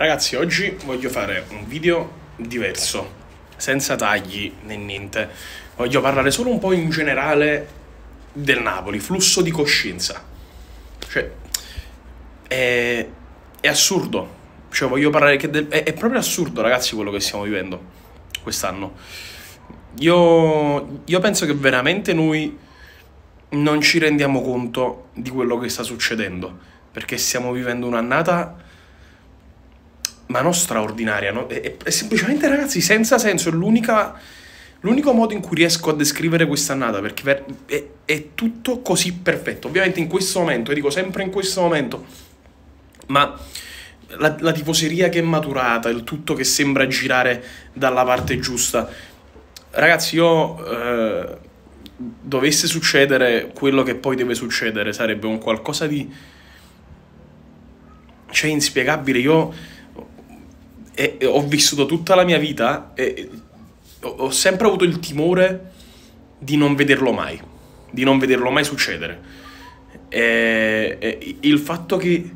Ragazzi, oggi voglio fare un video diverso, senza tagli né niente. Voglio parlare solo un po' in generale del Napoli, flusso di coscienza. Cioè, è, è assurdo. Cioè, voglio parlare che del, è, è proprio assurdo, ragazzi, quello che stiamo vivendo quest'anno. Io, io penso che veramente noi non ci rendiamo conto di quello che sta succedendo, perché stiamo vivendo un'annata ma non straordinaria, no? è, è, semplicemente ragazzi senza senso, è l'unico modo in cui riesco a descrivere quest'annata, perché per, è, è, tutto così perfetto, ovviamente in questo momento, e dico sempre in questo momento, ma la, la tifoseria che è maturata, il tutto che sembra girare dalla parte giusta, ragazzi io... Eh, dovesse succedere quello che poi deve succedere, sarebbe un qualcosa di... cioè inspiegabile, io e, ho vissuto tutta la mia vita e ho, sempre avuto il timore di non vederlo mai, di non vederlo mai succedere. E, il fatto che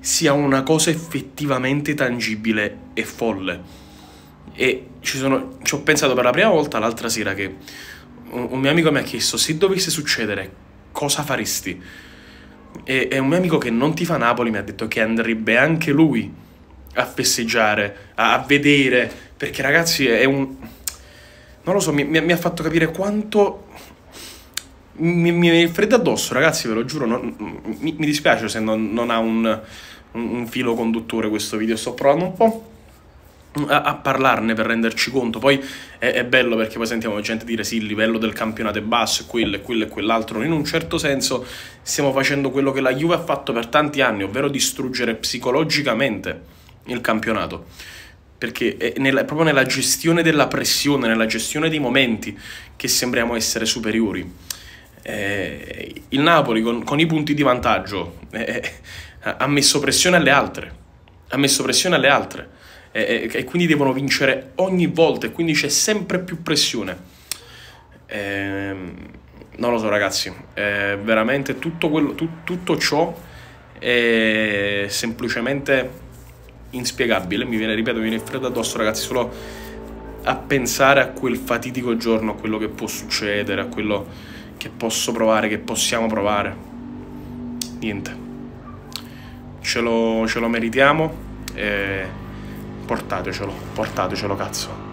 sia una cosa effettivamente tangibile è folle. E ci, sono, ci ho pensato per la prima volta l'altra sera che un, mio amico mi ha chiesto se dovesse succedere cosa faresti. e un mio amico che non ti fa Napoli mi ha detto che andrebbe anche lui a festeggiare, a, a vedere, perché ragazzi è un... non lo so, mi, mi, mi ha fatto capire quanto... Mi, mi fredda addosso, ragazzi, ve lo giuro, non, mi, mi, dispiace se non, non ha un, un, filo conduttore questo video, sto provando un po'. A, a parlarne per renderci conto, poi è, è, bello perché poi sentiamo gente dire sì, il livello del campionato è basso, e quello e quello e quell'altro. In un certo senso stiamo facendo quello che la Juve ha fatto per tanti anni, ovvero distruggere psicologicamente il campionato. Perché è, nella, è proprio nella gestione della pressione, nella gestione dei momenti che sembriamo essere superiori. Eh, il Napoli con, con, i punti di vantaggio eh, eh ha messo pressione alle altre, ha messo pressione alle altre eh, eh, e quindi devono vincere ogni volta e quindi c'è sempre più pressione. Ehm, non lo so ragazzi, eh, veramente tutto, quello, tu, tutto ciò è semplicemente inspiegabile, mi viene, ripeto, mi viene freddo addosso ragazzi solo a pensare a quel fatidico giorno, a quello che può succedere, a quello che posso provare, che possiamo provare. Niente, ce lo, ce lo meritiamo e portatecelo, portatecelo cazzo.